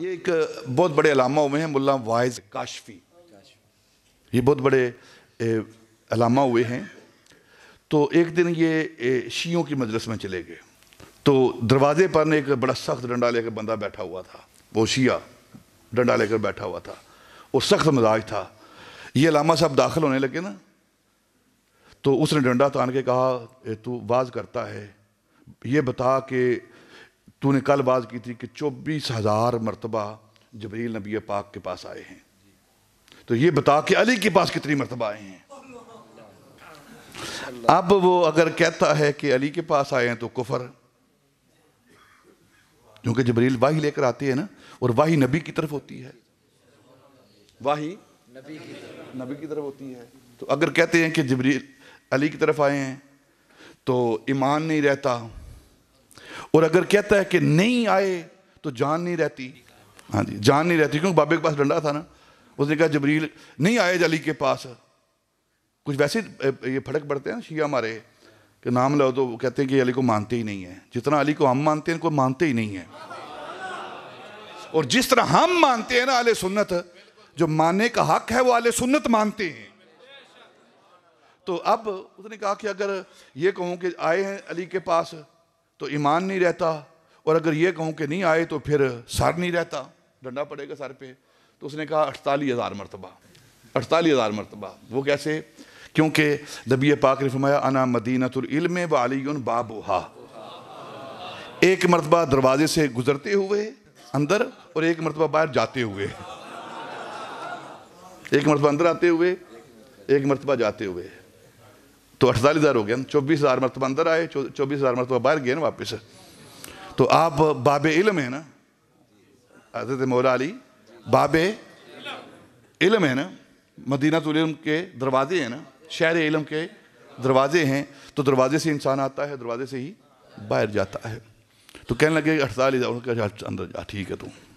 ये एक बहुत बड़े अलामा हुए हैं मुल्ला वाइज काशफी ये बहुत बड़े अलामा हुए हैं तो एक दिन ये शीयों की मजलस में चले गए तो दरवाजे पर एक बड़ा सख्त डंडा लेकर बंदा बैठा हुआ था वो शिया डंडा लेकर बैठा हुआ था वो सख्त मिजाज था ये अलामा साहब दाखिल होने लगे ना तो उसने डंडा तान के कहा तू वाज करता है ये बता के तूने कल बात की थी कि चौबीस हज़ार मरतबा जबरील नबी पाक के पास आए हैं तो ये बता कि अली के पास कितनी मरतबा आए हैं अब वो अगर कहता है कि अली के पास आए हैं तो कुफर क्योंकि जबरील वाही लेकर आती है ना और वाही नबी की तरफ होती है वाही नबी की नबी की तरफ होती है तो अगर कहते हैं कि जबरील अली की तरफ आए हैं तो ईमान नहीं रहता और अगर कहता है कि नहीं आए तो जान नहीं रहती हाँ जी जान नहीं रहती क्योंकि बाबे के पास डंडा था ना उसने कहा जबरील नहीं आए जली के पास कुछ वैसे ये फड़क पड़ते हैं ना शिया हमारे कि नाम लो तो कहते हैं कि अली को मानते ही नहीं है जितना अली को हम मानते हैं इनको मानते ही नहीं है और जिस तरह हम मानते हैं ना आले सुन्नत जो मानने का हक है वो आले सुन्नत मानते हैं तो अब उसने कहा कि अगर ये कहूँ कि आए हैं अली के पास तो ईमान नहीं रहता और अगर ये कहूँ कि नहीं आए तो फिर सर नहीं रहता डंडा पड़ेगा सर पे तो उसने कहा अठतालीस हज़ार मरतबा अठतालीस हज़ार मरतबा वो कैसे क्योंकि नबी पाक ने फरमाया अना मदीनतम वालीन बाबोहा एक मरतबा दरवाजे से गुजरते हुए अंदर और एक मरतबा बाहर जाते हुए एक मरतबा अंदर आते हुए एक मरतबा जाते हुए तो अड़तालीस हज़ार हो गया चौबीस हज़ार मरतबा अंदर आए चौबीस हज़ार मरतबा बाहर गए ना वापस तो आप बाब इलम है ना हजरत मौला अली बाब इलम है ना मदीना इलम के दरवाजे हैं ना शहर इलम के दरवाजे हैं तो दरवाजे से इंसान आता है दरवाजे से ही बाहर जाता है तो कहने लगे अड़तालीस अंदर जा ठीक है तुम तो।